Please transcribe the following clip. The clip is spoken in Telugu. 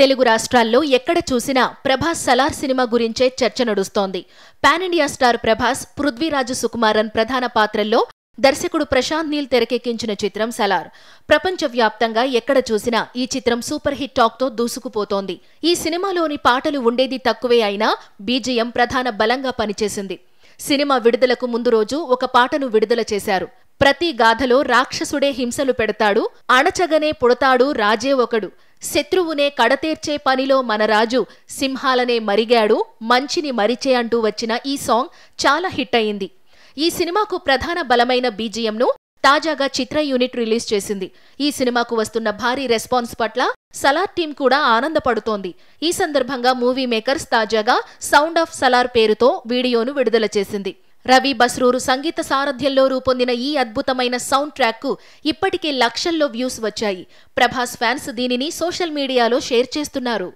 తెలుగు రాష్ట్రాల్లో ఎక్కడ చూసినా ప్రభాస్ సలార్ సినిమా గురించే చర్చ నడుస్తోంది pan India star Prabhas Prithviraj Sukumaran ప్రధాన పాత్రల్లో దర్శకుడు ప్రశాంత్ నీల్ తెరకెక్కించిన చిత్రం సలార్ ప్రపంచవ్యాప్తంగా ఎక్కడ చూసినా ఈ చిత్రం సూపర్ హిట్ టాక్ తో దూసుకుపోతోంది ఈ సినిమాలోని పాటలు ఉండేది తక్కువే అయినా బీజిఎం ప్రధాన బలంగా పనిచేసింది సినిమా విడుదలకు ముందు రోజు ఒక పాటను విడుదల చేశారు ప్రతి గాథలో రాక్షసుడే హింసలు పెడతాడు అణచగనే పుడతాడు రాజే ఒకడు శత్రువునే కడతేర్చే పనిలో మన రాజు సింహాలనే మరిగాడు మంచిని మరిచే అంటూ వచ్చిన ఈ సాంగ్ చాలా హిట్ అయింది ఈ సినిమాకు ప్రధాన బలమైన బీజియంను తాజాగా చిత్ర యూనిట్ రిలీజ్ చేసింది ఈ సినిమాకు వస్తున్న భారీ రెస్పాన్స్ పట్ల సలార్ టీం కూడా ఆనందపడుతోంది ఈ సందర్భంగా మూవీ మేకర్స్ తాజాగా సౌండ్ ఆఫ్ సలార్ పేరుతో వీడియోను విడుదల చేసింది రవి బస్రూరు సంగీత సారథ్యంలో రూపొందిన ఈ అద్భుతమైన సౌండ్ కు ఇప్పటికే లక్షల్లో వ్యూస్ వచ్చాయి ప్రభాస్ ఫ్యాన్స్ దీనిని సోషల్ మీడియాలో షేర్ చేస్తున్నారు